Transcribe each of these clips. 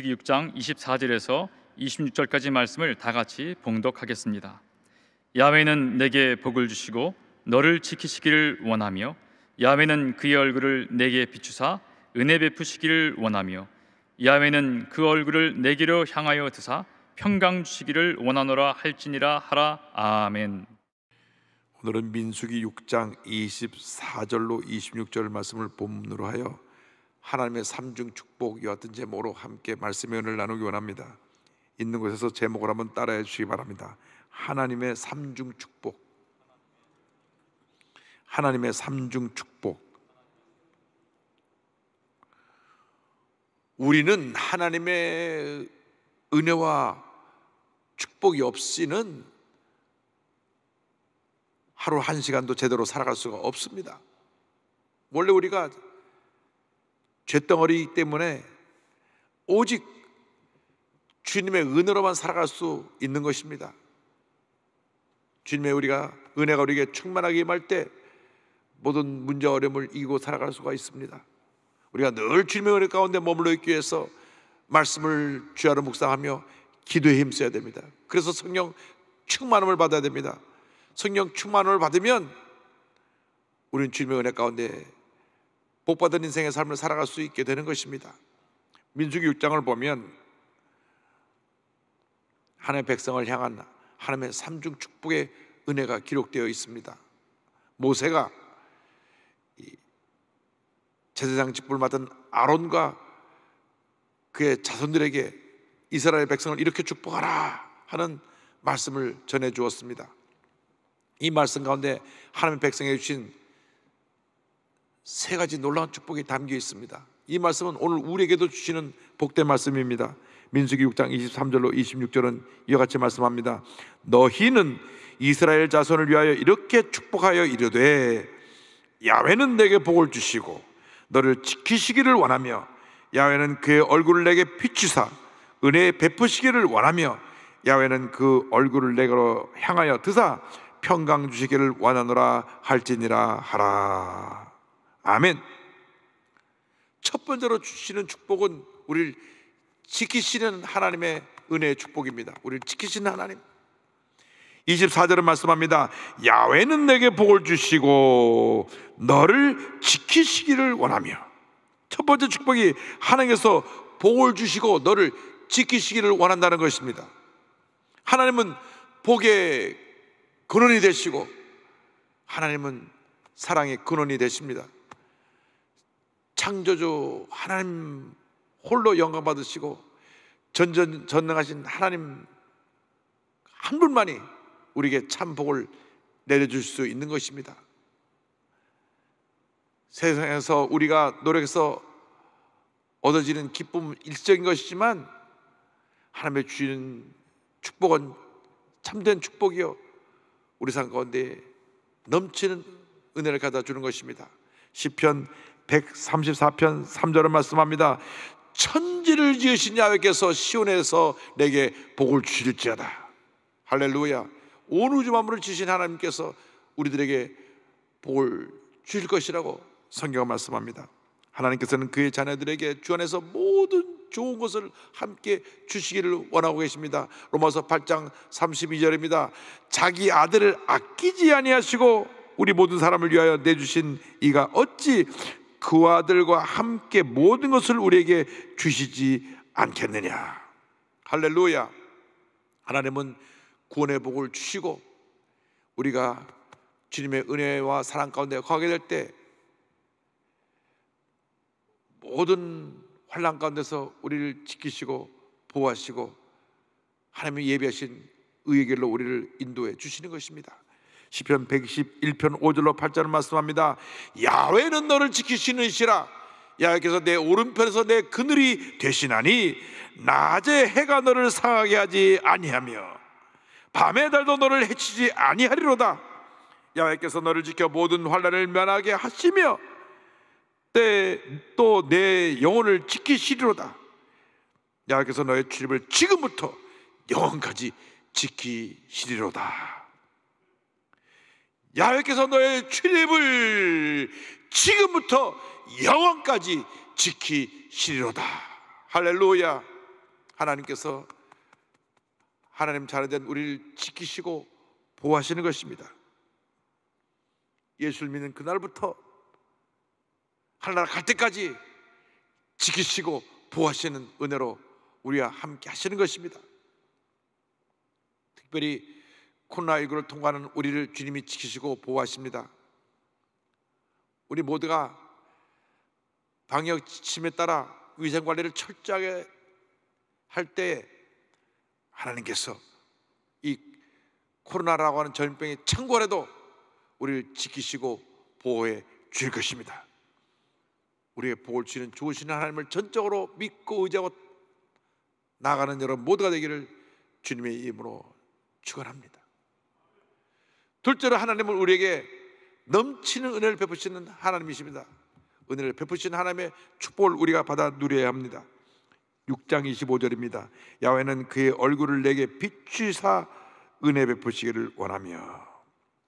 계시기 6장 24절에서 26절까지 말씀을 다 같이 봉독하겠습니다. 야훼는 내게 복을 주시고 너를 지키시기를 원하며 야훼는 그의 얼굴을 내게 비추사 은혜 베푸시기를 원하며 야훼는 그 얼굴을 내게로 향하여 드사 평강 주시기를 원하노라 할지니라 하라 아멘. 오늘은 민수기 6장 24절로 26절 말씀을 본문으로 하여 하나님의 삼중 축복 이하튼 제목으로 함께 말씀의 은을 나누기 원합니다. 있는 곳에서 제목을 한번 따라해 주시기 바랍니다. 하나님의 삼중 축복. 하나님의 삼중 축복. 우리는 하나님의 은혜와 축복이 없이는 하루 한 시간도 제대로 살아갈 수가 없습니다. 원래 우리가 죄덩어리이기 때문에 오직 주님의 은혜로만 살아갈 수 있는 것입니다. 주님의 우리가 은혜가 우리에게 충만하게 임할 때 모든 문제 어려움을 이기고 살아갈 수가 있습니다. 우리가 늘 주님의 은혜 가운데 머물러 있기 위해서 말씀을 주하로 묵상하며 기도에 힘써야 됩니다. 그래서 성령 충만함을 받아야 됩니다. 성령 충만함을 받으면 우리는 주님의 은혜 가운데 복받은 인생의 삶을 살아갈 수 있게 되는 것입니다. 민수기 6장을 보면 하나님의 백성을 향한 하나님의 삼중 축복의 은혜가 기록되어 있습니다. 모세가 제사장 직분을 맡은 아론과 그의 자손들에게 이스라엘 백성을 이렇게 축복하라 하는 말씀을 전해 주었습니다. 이 말씀 가운데 하나님 백성에 주신 세 가지 놀라운 축복이 담겨 있습니다. 이 말씀은 오늘 우리에게도 주시는 복된 말씀입니다. 민수기 6장 23절로 26절은 이와 같이 말씀합니다. 너희는 이스라엘 자손을 위하여 이렇게 축복하여 이르되 야외는 내게 복을 주시고 너를 지키시기를 원하며 야외는 그의 얼굴을 내게 비추사 은혜 베푸시기를 원하며 야외는그 얼굴을 내게로 향하여 드사 평강 주시기를 원하노라 할지니라 하라. 아멘. 첫 번째로 주시는 축복은 우리를 지키시는 하나님의 은혜의 축복입니다. 우리를 지키시는 하나님. 24절은 말씀합니다. 야외는 내게 복을 주시고 너를 지키시기를 원하며. 첫 번째 축복이 하나님께서 복을 주시고 너를 지키시기를 원한다는 것입니다. 하나님은 복의 근원이 되시고 하나님은 사랑의 근원이 되십니다. 창조주 하나님 홀로 영광 받으시고 전전 전능하신 하나님 한 분만이 우리에게 참 복을 내려줄 수 있는 것입니다. 세상에서 우리가 노력해서 얻어지는 기쁨 일적인 것이지만 하나님의 주인 축복은 참된 축복이요 우리 삶 가운데 넘치는 은혜를 갖다 주는 것입니다. 시편 134편 3절을 말씀합니다. 천지를 지으신 야외께서 시온에서 내게 복을 주실지어다. 할렐루야. 온 우주 만물을 지신 하나님께서 우리들에게 복을 주실 것이라고 성경은 말씀합니다. 하나님께서는 그의 자녀들에게 주 안에서 모든 좋은 것을 함께 주시기를 원하고 계십니다. 로마서 8장 32절입니다. 자기 아들을 아끼지 아니하시고 우리 모든 사람을 위하여 내주신 이가 어찌 그 아들과 함께 모든 것을 우리에게 주시지 않겠느냐. 할렐루야. 하나님은 구원의 복을 주시고 우리가 주님의 은혜와 사랑 가운데 거하게 될 때 모든 환란 가운데서 우리를 지키시고 보호하시고 하나님이 예비하신 의의 길로 우리를 인도해 주시는 것입니다. 시편 111편 5절로 8절을 말씀합니다. 야외는 너를 지키시는 시라. 야외께서 내 오른편에서 내 그늘이 되시나니 낮에 해가 너를 상하게 하지 아니하며 밤의 달도 너를 해치지 아니하리로다. 야외께서 너를 지켜 모든 환란을 면하게 하시며 때 또 내 영혼을 지키시리로다. 야외께서 너의 출입을 지금부터 영원까지 지키시리로다. 야외께서 너의 출입을 지금부터 영원까지 지키시리로다. 할렐루야. 하나님께서 하나님 자녀된 우리를 지키시고 보호하시는 것입니다. 예수를 믿는 그날부터 하늘나라 갈 때까지 지키시고 보호하시는 은혜로 우리와 함께 하시는 것입니다. 특별히 코로나19를 통과하는 우리를 주님이 지키시고 보호하십니다. 우리 모두가 방역 지침에 따라 위생 관리를 철저하게 할 때에 하나님께서 이 코로나라고 하는 전염병이 창궐해도 우리를 지키시고 보호해 주실 것입니다. 우리의 복을 주시는 좋으신 하나님을 전적으로 믿고 의지하고 나가는 여러분 모두가 되기를 주님의 이름으로 축원합니다. 둘째로 하나님은 우리에게 넘치는 은혜를 베푸시는 하나님이십니다. 은혜를 베푸신 하나님의 축복을 우리가 받아 누려야 합니다. 6장 25절입니다. 야훼는 그의 얼굴을 내게 비추사 은혜 베푸시기를 원하며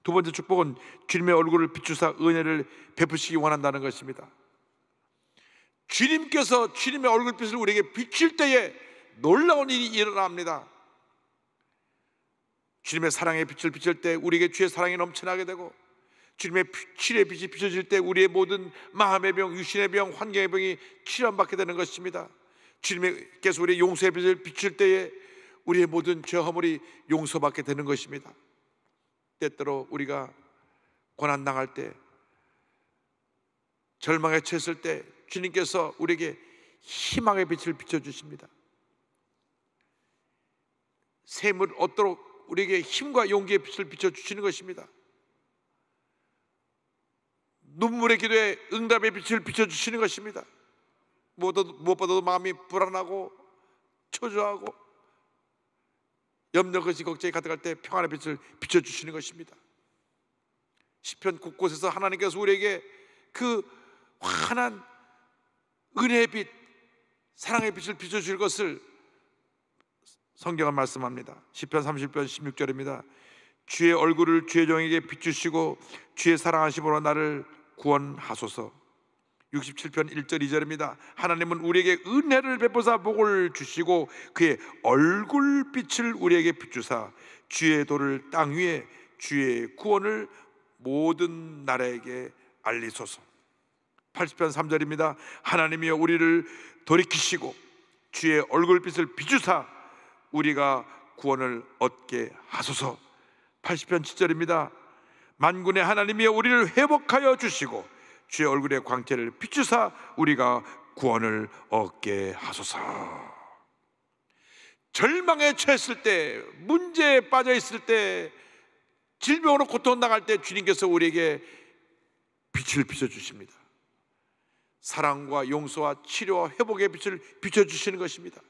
두 번째 축복은 주님의 얼굴을 비추사 은혜를 베푸시기 원한다는 것입니다. 주님께서 주님의 얼굴빛을 우리에게 비칠 때에 놀라운 일이 일어납니다. 주님의 사랑의 빛을 비칠 때 우리에게 주의 사랑이 넘쳐나게 되고 주님의 치료의 빛이 비춰질 때 우리의 모든 마음의 병, 유신의 병, 환경의 병이 치료받게 되는 것입니다. 주님께서 우리의 용서의 빛을 비칠 때에 우리의 모든 죄 허물이 용서받게 되는 것입니다. 때때로 우리가 고난 당할 때 절망에 처했을 때 주님께서 우리에게 희망의 빛을 비춰 주십니다. 샘을 얻도록 우리에게 힘과 용기의 빛을 비춰 주시는 것입니다. 눈물의 기도에 응답의 빛을 비춰 주시는 것입니다. 무엇보다도 마음이 불안하고 초조하고 염려 것이 걱정이 가득할 때 평안의 빛을 비춰 주시는 것입니다. 시편 곳곳에서 하나님께서 우리에게 그 환한 은혜의 빛, 사랑의 빛을 비춰 주실 것을 성경은 말씀합니다. 1 0편 30편 16절입니다. 주의 얼굴을 주의 종에게 비추시고 주의 사랑하심으로 나를 구원하소서. 67편 1절 2절입니다. 하나님은 우리에게 은혜를 베푸사 복을 주시고 그의 얼굴빛을 우리에게 비추사 주의 도를 땅 위에 주의 구원을 모든 나라에게 알리소서. 80편 3절입니다. 하나님이여 우리를 돌이키시고 주의 얼굴빛을 비추사 우리가 구원을 얻게 하소서. 80편 7절입니다. 만군의 하나님이 우리를 회복하여 주시고 주의 얼굴의 광채를 비추사 우리가 구원을 얻게 하소서. 절망에 처했을 때, 문제에 빠져 있을 때, 질병으로 고통 나갈 때 주님께서 우리에게 빛을 비춰 주십니다. 사랑과 용서와 치료와 회복의 빛을 비춰 주시는 것입니다.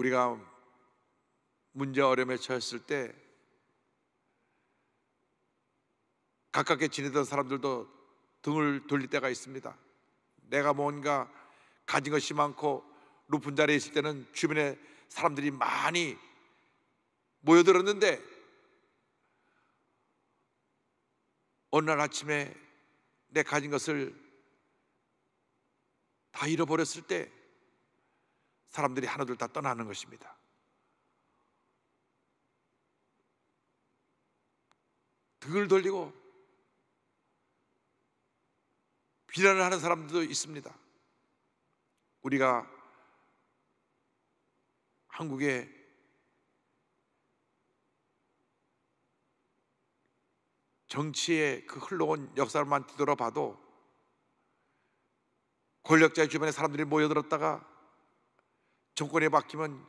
우리가 문제 어려움에 처했을 때 가깝게 지내던 사람들도 등을 돌릴 때가 있습니다. 내가 뭔가 가진 것이 많고 높은 자리에 있을 때는 주변에 사람들이 많이 모여들었는데 어느 날 아침에 내 가진 것을 다 잃어버렸을 때 사람들이 하나둘 다 떠나는 것입니다. 등을 돌리고 비난을 하는 사람들도 있습니다. 우리가 한국에 정치의 그 흘러온 역사만 뒤돌아봐도 권력자의 주변에 사람들이 모여들었다가 정권에 박히면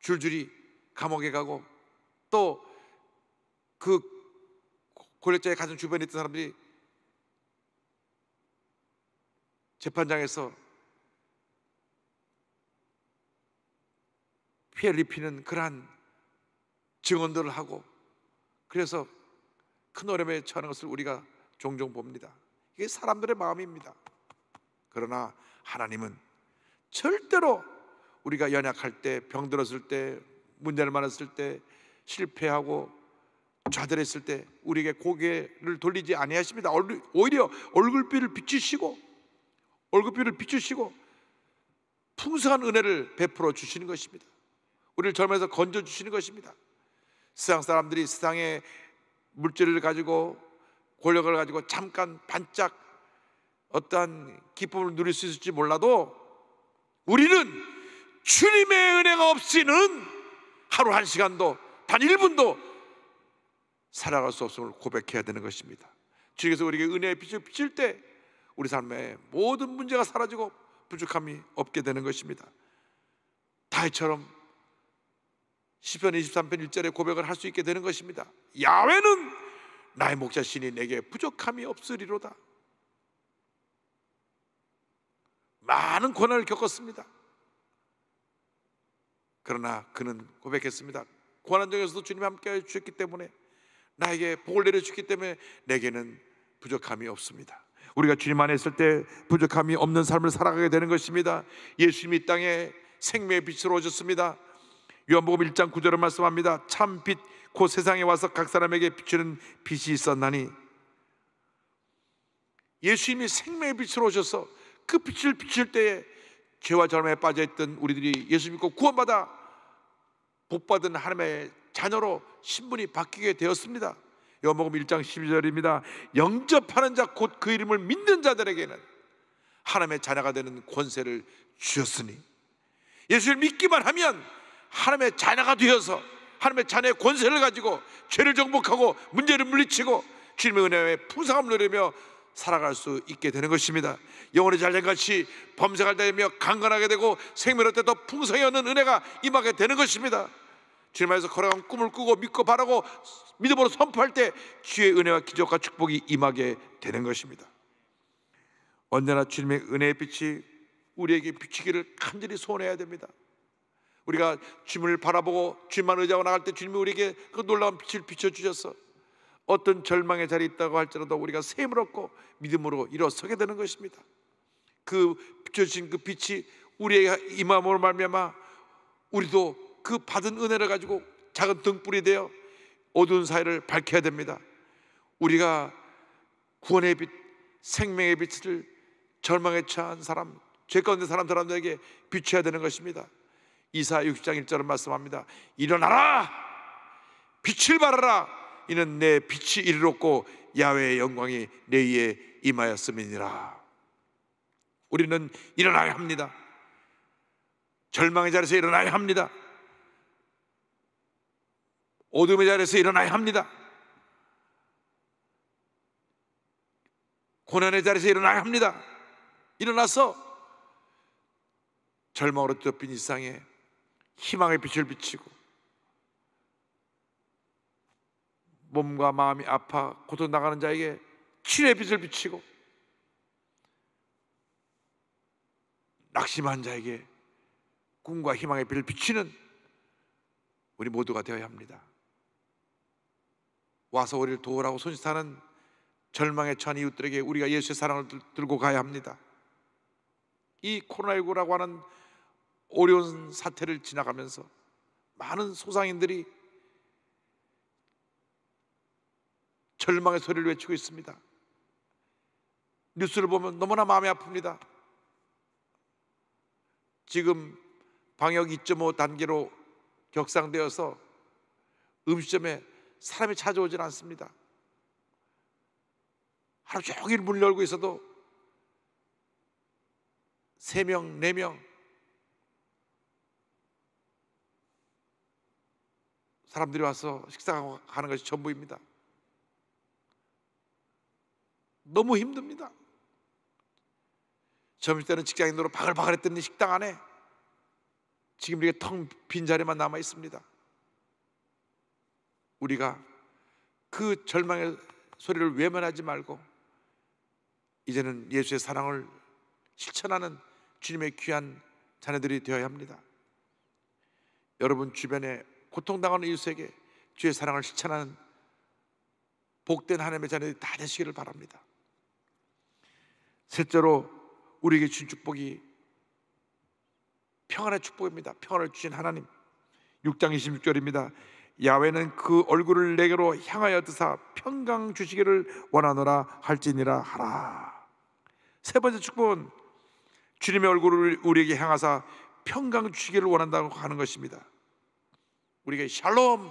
줄줄이 감옥에 가고 또 그 권력자의 가장 주변에 있던 사람들이 재판장에서 피해를 입히는 그러한 증언들을 하고 그래서 큰 어려움에 처하는 것을 우리가 종종 봅니다. 이게 사람들의 마음입니다. 그러나 하나님은 절대로 우리가 연약할 때, 병들었을 때, 문제를 많았을 때, 실패하고 좌절했을 때 우리에게 고개를 돌리지 아니하십니다. 오히려 얼굴빛을 비추시고 얼굴빛을 비추시고 풍성한 은혜를 베풀어 주시는 것입니다. 우리를 젊음에서 건져 주시는 것입니다. 세상 사람들이 세상의 물질을 가지고 권력을 가지고 잠깐 반짝 어떠한 기쁨을 누릴 수 있을지 몰라도 우리는 주님의 은혜가 없이는 하루 한 시간도 단 1분도 살아갈 수 없음을 고백해야 되는 것입니다. 주님께서 우리에게 은혜의 빛을 비칠 때 우리 삶의 모든 문제가 사라지고 부족함이 없게 되는 것입니다. 다윗처럼 시편 23편 1절에 고백을 할 수 있게 되는 것입니다. 야외는 나의 목자신이 내게 부족함이 없으리로다. 많은 고난을 겪었습니다. 그러나 그는 고백했습니다. 고난 중에서도 주님 함께 주셨기 때문에 나에게 복을 내려 주셨기 때문에 내게는 부족함이 없습니다. 우리가 주님 안에 있을 때 부족함이 없는 삶을 살아가게 되는 것입니다. 예수님이 땅에 생명의 빛으로 오셨습니다. 요한복음 1장 9절을 말씀합니다. 참 빛, 곧 세상에 와서 각 사람에게 비추는 빛이 있었나니 예수님이 생명의 빛으로 오셔서 그 빛을 비출 때에 죄와 잘못에 빠져있던 우리들이 예수 믿고 구원받아 복받은 하나님의 자녀로 신분이 바뀌게 되었습니다. 요복음 1장 12절입니다. 영접하는 자 곧 그 이름을 믿는 자들에게는 하나님의 자녀가 되는 권세를 주셨으니 예수를 믿기만 하면 하나님의 자녀가 되어서 하나님의 자녀의 권세를 가지고 죄를 정복하고 문제를 물리치고 주님의 은혜의 풍성함을 누리며 살아갈 수 있게 되는 것입니다. 영혼의 잘된같이 범생할 때며 강건하게 되고 생명을 때더 풍성히 얻는 은혜가 임하게 되는 것입니다. 주님 안에서 걸어간 꿈을 꾸고 믿고 바라고 믿음으로 선포할 때 주의 은혜와 기적과 축복이 임하게 되는 것입니다. 언제나 주님의 은혜의 빛이 우리에게 비치기를 간절히 소원해야 됩니다. 우리가 주님을 바라보고 주님만 의지하고 나갈 때 주님이 우리에게 그 놀라운 빛을 비춰주셔서 어떤 절망의 자리에 있다고 할지라도 우리가 셈을 얻고 믿음으로 일어서게 되는 것입니다. 그 비춰진 그 빛이 우리의 임함으로 말미암아 우리도 그 받은 은혜를 가지고 작은 등불이 되어 어두운 사회를 밝혀야 됩니다. 우리가 구원의 빛, 생명의 빛을 절망에 처한 사람, 죄 가운데 사람 사람들에게 비춰야 되는 것입니다. 이사 60장 1절은 말씀합니다. 일어나라! 빛을 발하라! 이는 내 빛이 이르렀고 야외의 영광이 내 위에 임하였음이니라. 우리는 일어나야 합니다. 절망의 자리에서 일어나야 합니다. 어둠의 자리에서 일어나야 합니다. 고난의 자리에서 일어나야 합니다. 일어나서 절망으로 덮인 이상에 희망의 빛을 비치고 몸과 마음이 아파 고통 나가는 자에게 치료의 빛을 비치고 낙심한 자에게 꿈과 희망의 빛을 비치는 우리 모두가 되어야 합니다. 와서 우리를 도우라고 손짓하는 절망에 처한 이웃들에게 우리가 예수의 사랑을 들고 가야 합니다. 이 코로나19라고 하는 어려운 사태를 지나가면서 많은 소상인들이 절망의 소리를 외치고 있습니다. 뉴스를 보면 너무나 마음이 아픕니다. 지금 방역 2.5 단계로 격상되어서 음식점에 사람이 찾아오질 않습니다. 하루 종일 문 열고 있어도 3명, 4명 사람들이 와서 식사하는 것이 전부입니다. 너무 힘듭니다. 점심때는 직장인으로 바글바글했던 식당 안에 지금 이렇게 텅 빈 자리만 남아 있습니다. 우리가 그 절망의 소리를 외면하지 말고 이제는 예수의 사랑을 실천하는 주님의 귀한 자녀들이 되어야 합니다. 여러분 주변에 고통당하는 이웃에게 주의 사랑을 실천하는 복된 하나님의 자녀들이 다 되시기를 바랍니다. 셋째로 우리에게 주신 축복이 평안의 축복입니다. 평안을 주신 하나님. 6장 26절입니다. 야외는 그 얼굴을 내게로 향하여 드사 평강 주시기를 원하노라 할지니라 하라. 세 번째 축복은 주님의 얼굴을 우리에게 향하사 평강 주시기를 원한다고 하는 것입니다. 우리에게 샬롬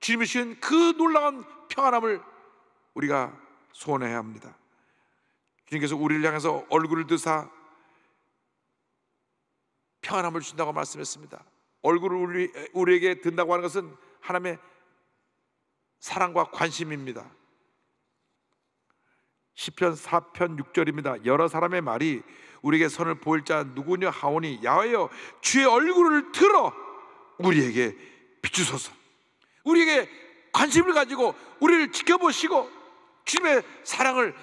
주님이 신그 놀라운 평안함을 우리가 소원해야 합니다. 주님께서 우리를 향해서 얼굴을 드사 평안함을 준다고 말씀했습니다. 얼굴을 우리, 우리에게 든다고 하는 것은 하나님의 사랑과 관심입니다. 1 0편 4편 6절입니다. 여러 사람의 말이 우리에게 선을 보일 자 누구냐 하오니 야외여 주의 얼굴을 들어 우리에게 비추소서. 우리에게 관심을 가지고 우리를 지켜보시고 주님의 사랑을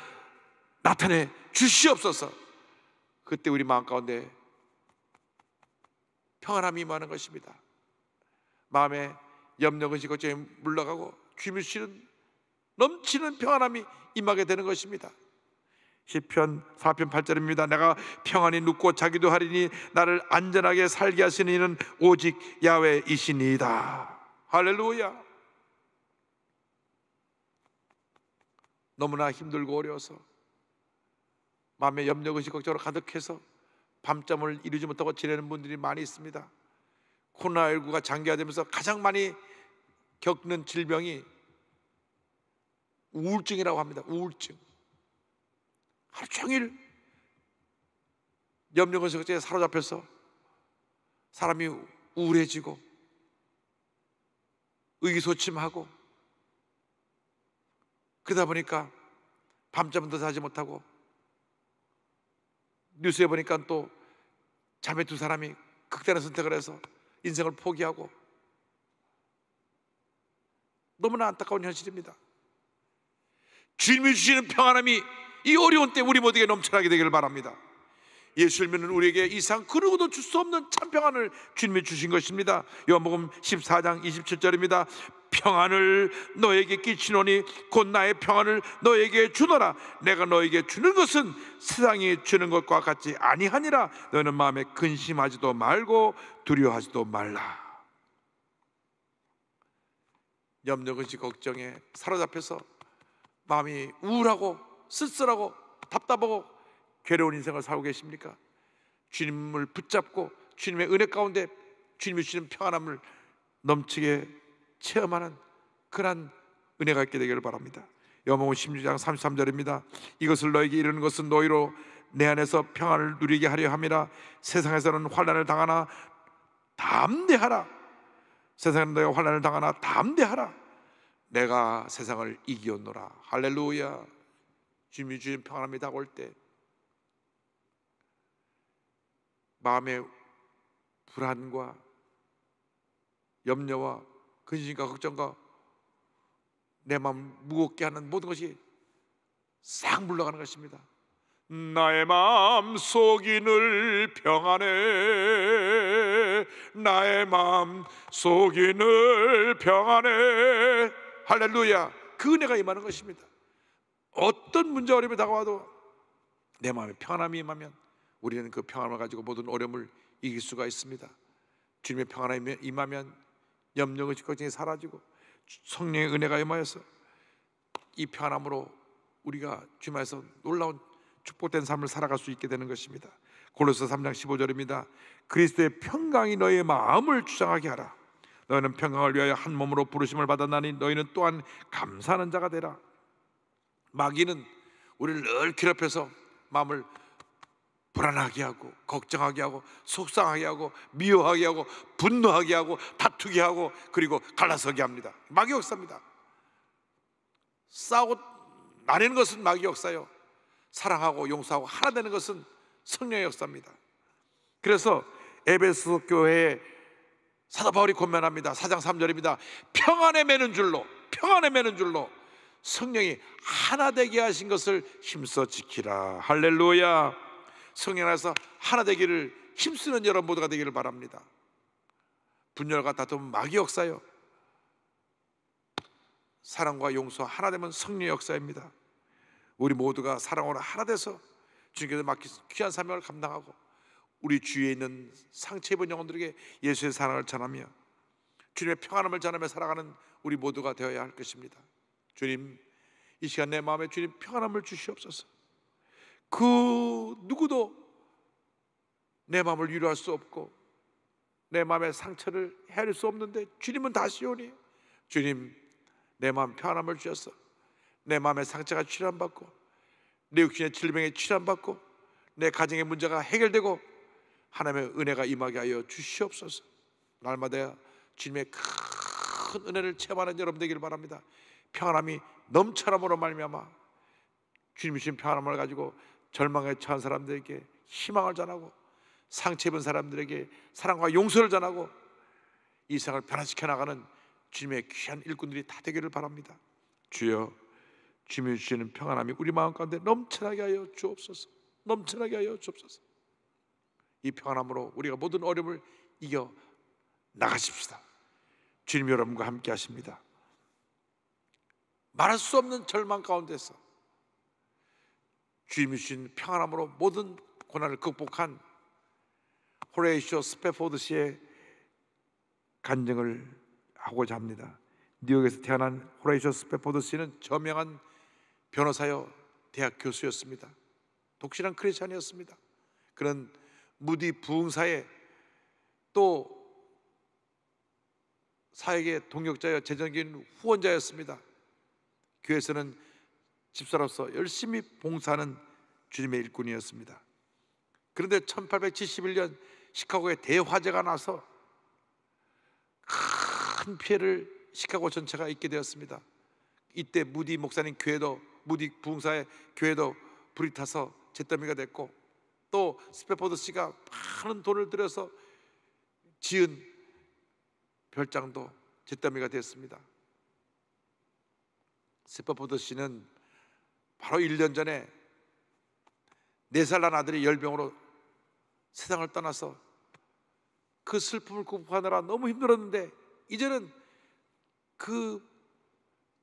나타내 주시옵소서. 그때 우리 마음 가운데 평안함이 많은 것입니다. 마음에 염려 근심 걱정이 물러가고 주밀실은 넘치는 평안함이 임하게 되는 것입니다. 시편 4편 8절입니다. 내가 평안히 눕고 자기도 하리니 나를 안전하게 살게 하시는 이는 오직 야외이시니이다. 할렐루야. 너무나 힘들고 어려워서 마음의 염려 의식 걱정으로 가득해서 밤잠을 이루지 못하고 지내는 분들이 많이 있습니다. 코로나19가 장기화되면서 가장 많이 겪는 질병이 우울증이라고 합니다. 우울증. 하루 종일 염려 의식 걱정에 사로잡혀서 사람이 우울해지고 의기소침하고 그러다 보니까 밤잠도 자지 못하고 뉴스에 보니까 또 자매 두 사람이 극단의 선택을 해서 인생을 포기하고 너무나 안타까운 현실입니다. 주님이 주시는 평안함이 이 어려운 때 우리 모두에게 넘쳐나게 되기를 바랍니다. 예수를 은 우리에게 이상 그누고도줄 수 없는 참 평안을 주님이 주신 것입니다. 요한복음 14장 27절입니다. 평안을 너에게 끼치노니 곧 나의 평안을 너에게 주노라 내가 너에게 주는 것은 세상이 주는 것과 같지 아니하니라 너는 마음에 근심하지도 말고 두려워하지도 말라 염려 근심 걱정에 사로잡혀서 마음이 우울하고 쓸쓸하고 답답하고 괴로운 인생을 살고 계십니까? 주님을 붙잡고 주님의 은혜 가운데 주님이 주시는 평안함을 넘치게 체험하는 그러한 은혜가 있게 되기를 바랍니다. 여몽은 16장 33절입니다. 이것을 너에게 이르는 것은 너희로 내 안에서 평안을 누리게 하려 함이라 세상에서는 환란을 당하나 담대하라 세상에는 너희가 환란을 당하나 담대하라 내가 세상을 이기었노라 할렐루야 주님이 주신 평안함이 다가올 때 마음의 불안과 염려와 근심과 걱정과 내 마음 무겁게 하는 모든 것이 싹 물러가는 것입니다. 나의 마음 속인을 평안해 나의 마음 속인을 평안해 할렐루야 그 은혜가 임하는 것입니다 어떤 문제 어려움이 다가와도 내 마음에 평안함이 임하면 우리는 그 평안을 함 가지고 모든 어려움을 이길 수가 있습니다 주님의 평안함이 임하면 염려의 걱정이 사라지고 성령의 은혜가 임하여서 이 편함으로 우리가 주말에서 놀라운 축복된 삶을 살아갈 수 있게 되는 것입니다. 골로새 3장 15절입니다. 그리스도의 평강이 너의 희 마음을 주장하게 하라. 너희는 평강을 위하여 한 몸으로 부르심을 받았나니 너희는 또한 감사하는 자가 되라. 마귀는 우리를 늘 괴롭혀서 마음을 불안하게 하고 걱정하게 하고 속상하게 하고 미워하게 하고 분노하게 하고 다투게 하고 그리고 갈라서게 합니다. 마귀 역사입니다. 싸우고 나뉘는 것은 마귀 역사요. 사랑하고 용서하고 하나 되는 것은 성령의 역사입니다. 그래서 에베소 교회에 사도 바울이 권면합니다. 사장 3절입니다. 평안에 매는 줄로 평안에 매는 줄로 성령이 하나 되게 하신 것을 힘써 지키라. 할렐루야. 성령 안에서 하나 되기를 힘쓰는 여러분 모두가 되기를 바랍니다. 분열과 다툼 마귀 역사요. 사랑과 용서 하나 되면 성령 역사입니다. 우리 모두가 사랑으로 하나 돼서 주님께서 맡긴 귀한 사명을 감당하고 우리 주위에 있는 상처 입은 영혼들에게 예수의 사랑을 전하며 주님의 평안함을 전하며 살아가는 우리 모두가 되어야 할 것입니다. 주님, 이 시간 내 마음에 주님 평안함을 주시옵소서. 그 누구도 내 마음을 위로할 수 없고 내 마음의 상처를 헤아릴 수 없는데 주님은 다시 오니 주님 내 마음 편함을 주셔서 내 마음의 상처가 치료받고 내 육신의 질병에 치료받고내 가정의 문제가 해결되고 하나님의 은혜가 임하게 하여 주시옵소서 날마다 주님의 큰 은혜를 체험하는 여러분 되기를 바랍니다 평안함이 넘쳐남으로 말미암아 주님 이신 평안함을 가지고 절망에 처한 사람들에게 희망을 전하고 상처 입은 사람들에게 사랑과 용서를 전하고 이 세상을 변화시켜 나가는 주님의 귀한 일꾼들이 다 되기를 바랍니다. 주여 주님이 주시는 평안함이 우리 마음 가운데 넘쳐나게 하여 주옵소서. 넘쳐나게 하여 주옵소서. 이 평안함으로 우리가 모든 어려움을 이겨 나가십시다. 주님 여러분과 함께 하십니다. 말할 수 없는 절망 가운데서 주님이 주신 평안함으로 모든 고난을 극복한 호레이쇼 스페포드 씨의 간증을 하고자 합니다. 뉴욕에서 태어난 호레이쇼 스페포드 씨는 저명한 변호사여 대학 교수였습니다. 독실한 크리스천이었습니다. 그는 무디 부흥사에 또 사역의 동력자여 재정적인 후원자였습니다. 교회에서는 집사로서 열심히 봉사하는 주님의 일꾼이었습니다. 그런데 1871년 시카고에 대화재가 나서 큰 피해를 시카고 전체가 입게 되었습니다. 이때 무디 목사님 교회도 무디 부흥사의 교회도 불이 타서 잿더미가 됐고 또스페퍼드 씨가 많은 돈을 들여서 지은 별장도 잿더미가 됐습니다. 스페퍼드 씨는 바로 1년 전에 네 살 난 아들이 열병으로 세상을 떠나서 그 슬픔을 극복하느라 너무 힘들었는데 이제는 그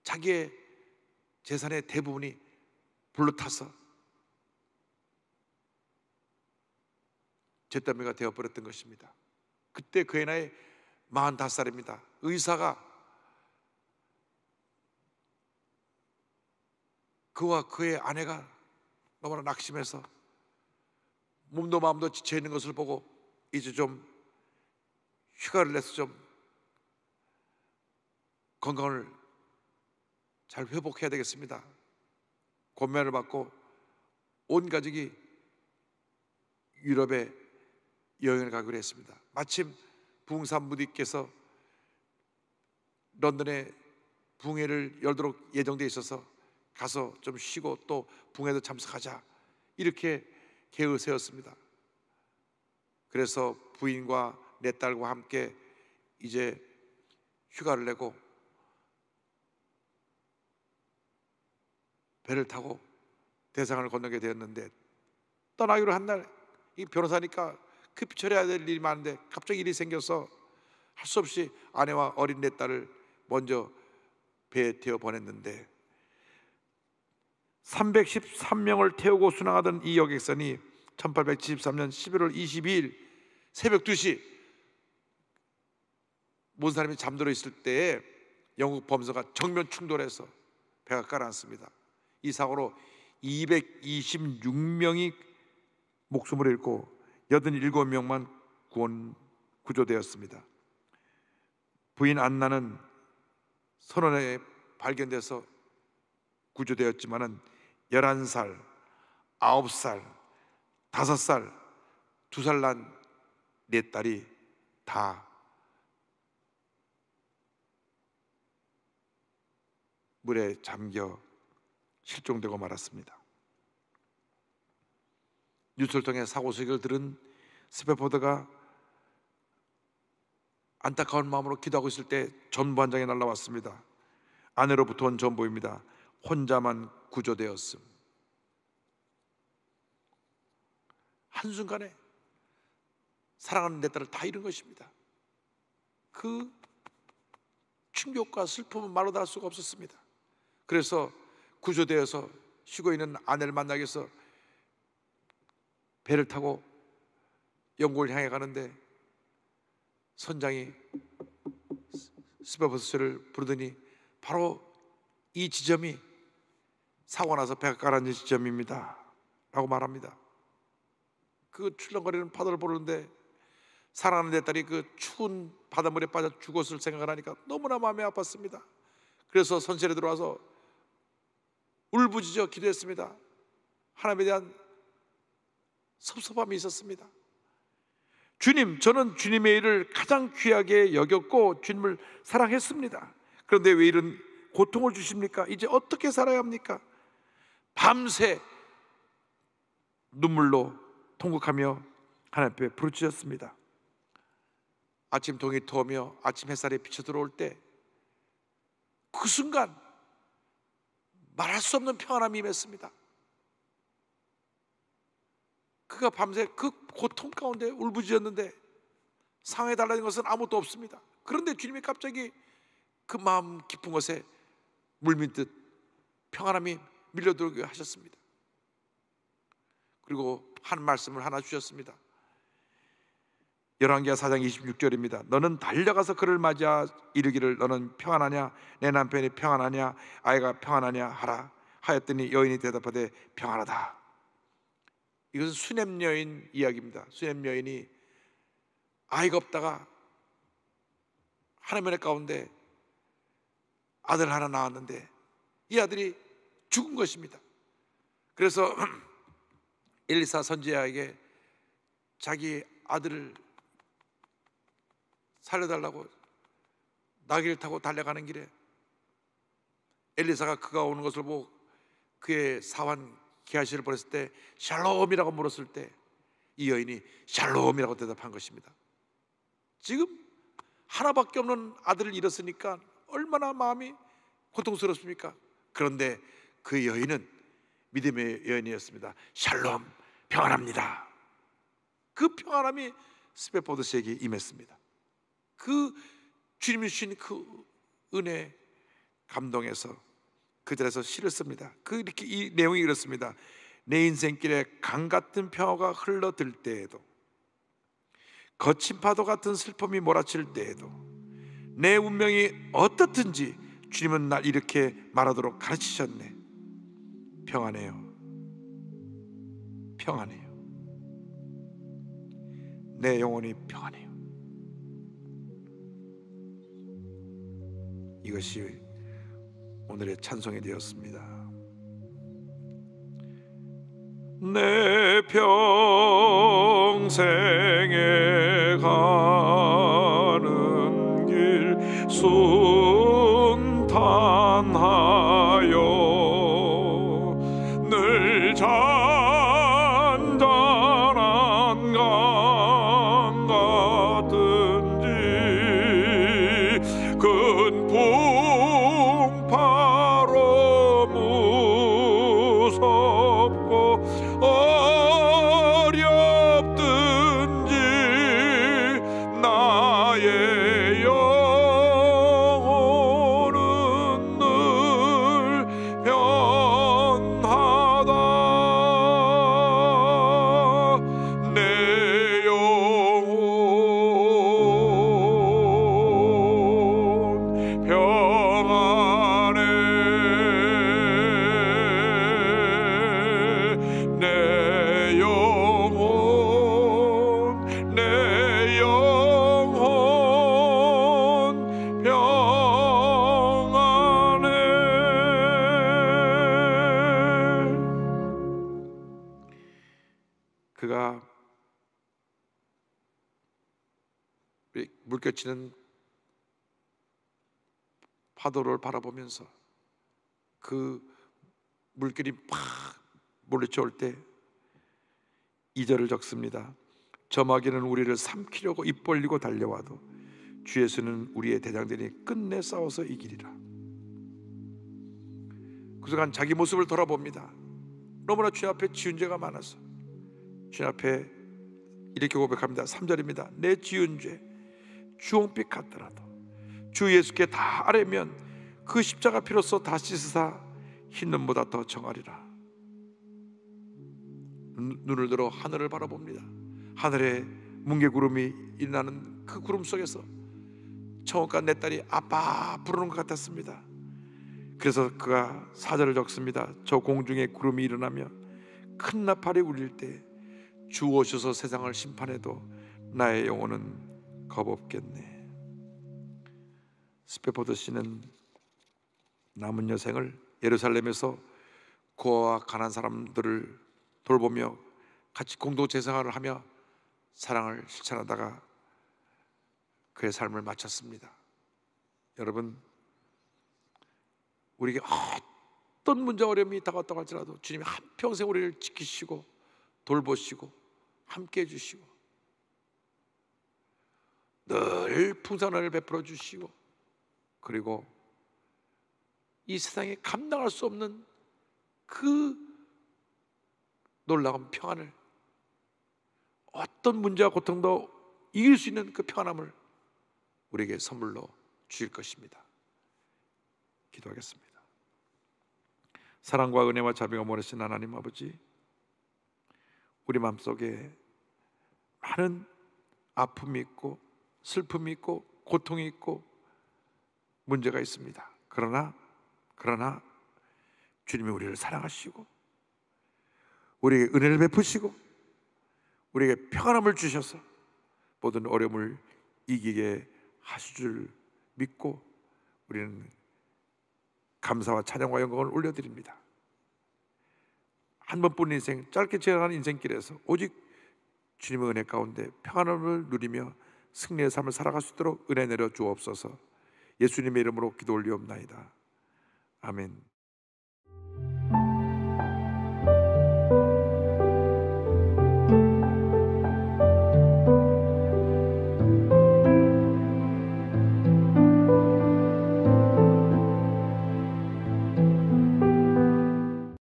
자기의 재산의 대부분이 불로 타서 죄더미가 되어버렸던 것입니다. 그때 그의 나이 45살입니다. 의사가 그와 그의 아내가 너무나 낙심해서 몸도 마음도 지쳐 있는 것을 보고 이제 좀 휴가를 내서 좀 건강을 잘 회복해야 되겠습니다. 권면을 받고 온 가족이 유럽에 여행을 가기로 했습니다. 마침 부흥산부디께서 런던에 부흥회를 열도록 예정돼 있어서 가서 좀 쉬고 또 붕에도 참석하자 이렇게 게으세였습니다. 그래서 부인과 내 딸과 함께 이제 휴가를 내고 배를 타고 대상을 건너게 되었는데 떠나기로 한 날 이 변호사니까 급히 처리해야 될 일이 많은데 갑자기 일이 생겨서 할 수 없이 아내와 어린 내 딸을 먼저 배에 태워 보냈는데 313명을 태우고 순항하던 이 여객선이 1873년 11월 22일 새벽 2시 모든 사람이 잠들어 있을 때에 영국 범서가 정면 충돌해서 배가 가라앉습니다. 이 사고로 226명이 목숨을 잃고 87명만 구원 구조되었습니다. 부인 안나는 선원에 발견돼서 구조되었지만은 11살, 9살, 5살, 2살 난내 딸이 다 물에 잠겨 실종되고 말았습니다. 뉴스를 통해 사고 소식을 들은 스페퍼드가 안타까운 마음으로 기도하고 있을 때 전부 한 장이 날라왔습니다. 아내로부터 온 전보입니다. 혼자만 구조되었음. 한순간에 사랑하는 내 딸을 다 잃은 것입니다. 그 충격과 슬픔은 말로 다 할 수가 없었습니다. 그래서 구조되어서 쉬고 있는 아내를 만나기 위해서 배를 타고 영국을 향해 가는데 선장이 스바버스를 부르더니 바로 이 지점이 사고 나서 배가 가라앉은 시점입니다. 라고 말합니다. 그 출렁거리는 파도를 보는데 사랑하는 내 딸이 그 추운 바닷물에 빠져 죽었을 생각을 하니까 너무나 마음이 아팠습니다. 그래서 선실에 들어와서 울부짖어 기도했습니다. 하나님에 대한 섭섭함이 있었습니다. 주님, 저는 주님의 일을 가장 귀하게 여겼고 주님을 사랑했습니다. 그런데 왜 이런 고통을 주십니까? 이제 어떻게 살아야 합니까? 밤새 눈물로 통곡하며 하나님 앞에 부르짖었습니다. 아침 동이 터며 아침 햇살이 비쳐 들어올 때 그 순간 말할 수 없는 평안함이 임했습니다. 그가 밤새 그 고통 가운데 울부짖었는데 상해 달라는 것은 아무것도 없습니다. 그런데 주님이 갑자기 그 마음 깊은 곳에 물밀듯 평안함이 밀려들게 하셨습니다. 그리고 한 말씀을 하나 주셨습니다. 열왕기하 4장 26절입니다. 너는 달려가서 그를 맞아 이르기를 너는 평안하냐 내 남편이 평안하냐 아이가 평안하냐 하라 하였더니 여인이 대답하되 평안하다. 이것은 수냄 여인 이야기입니다. 수냄 여인이 아이가 없다가 하나님의 가운데 아들 하나 낳았는데 이 아들이 죽은 것입니다. 그래서 엘리사 선지자에게 자기 아들을 살려달라고 나귀를 타고 달려가는 길에 엘리사가 그가 오는 것을 보고 그의 사환 기아시를 보냈을 때 샬롬이라고 물었을 때 이 여인이 샬롬이라고 대답한 것입니다. 지금 하나밖에 없는 아들을 잃었으니까 얼마나 마음이 고통스럽습니까? 그런데 그 여인은 믿음의 여인이었습니다. 샬롬, 평안합니다. 그 평안함이 스페포드 씨에게 임했습니다. 그 주님이 주신 그 은혜 감동에서 그들에서 시를 씁니다. 그 이렇게 이 내용이 이렇습니다. 내 인생길에 강 같은 평화가 흘러들 때에도 거친 파도 같은 슬픔이 몰아칠 때에도 내 운명이 어떻든지 주님은 날 이렇게 말하도록 가르치셨네. 평안해요. 평안해요. 내 영혼이 평안해요. 이것이 오늘의 찬송이 되었습니다. 내 평생에 가는 길 순탄한 그가 물결치는 파도를 바라보면서 그물결이팍 몰려쳐올 때 이절을 적습니다. 점마귀는 우리를 삼키려고 입 벌리고 달려와도 주 예수는 우리의 대장들이 끝내 싸워서 이기리라. 그 순간 자기 모습을 돌아봅니다. 너무나 죄 앞에 지은 죄가 많아서 주님 앞에 이렇게 고백합니다. 3절입니다. 내 지은 죄 주홍빛 같더라도 주 예수께 다 아뢰면 그 십자가 피로써 다 씻으사 흰 눈보다 더 정하리라. 눈을 들어 하늘을 바라봅니다. 하늘에 뭉게구름이 일어나는 그 구름 속에서 청혼과 내 딸이 아빠 부르는 것 같았습니다. 그래서 그가 사절을 적습니다. 저 공중에 구름이 일어나며 큰 나팔이 울릴 때주 오셔서 세상을 심판해도 나의 영혼은 겁없겠네. 스페퍼드 씨는 남은 여생을 예루살렘에서 고아와 가난 사람들을 돌보며 같이 공동체 생활을 하며 사랑을 실천하다가 그의 삶을 마쳤습니다. 여러분, 우리에게 어떤 문제 어려움이 다가왔다고 할지라도 주님이 한평생 우리를 지키시고 돌보시고 함께 해주시고 늘 풍선을 베풀어 주시고 그리고 이 세상에 감당할 수 없는 그 놀라운 평안을 어떤 문제와 고통도 이길 수 있는 그 평안함을 우리에게 선물로 주실 것입니다. 기도하겠습니다. 사랑과 은혜와 자비가 모르신 하나님 아버지, 우리 마음속에 많은 아픔이 있고 슬픔이 있고 고통이 있고 문제가 있습니다. 그러나 그러나 주님이 우리를 사랑하시고 우리에게 은혜를 베푸시고 우리에게 평안함을 주셔서 모든 어려움을 이기게 하실 줄 믿고 우리는 감사와 찬양과 영광을 올려드립니다. 한 번뿐인 인생 짧게 지나가는 인생길에서 오직 주님의 은혜 가운데 평안을 함 누리며 승리의 삶을 살아갈 수 있도록 은혜 내려 주옵소서. 예수님의 이름으로 기도 올리옵나이다. 아멘.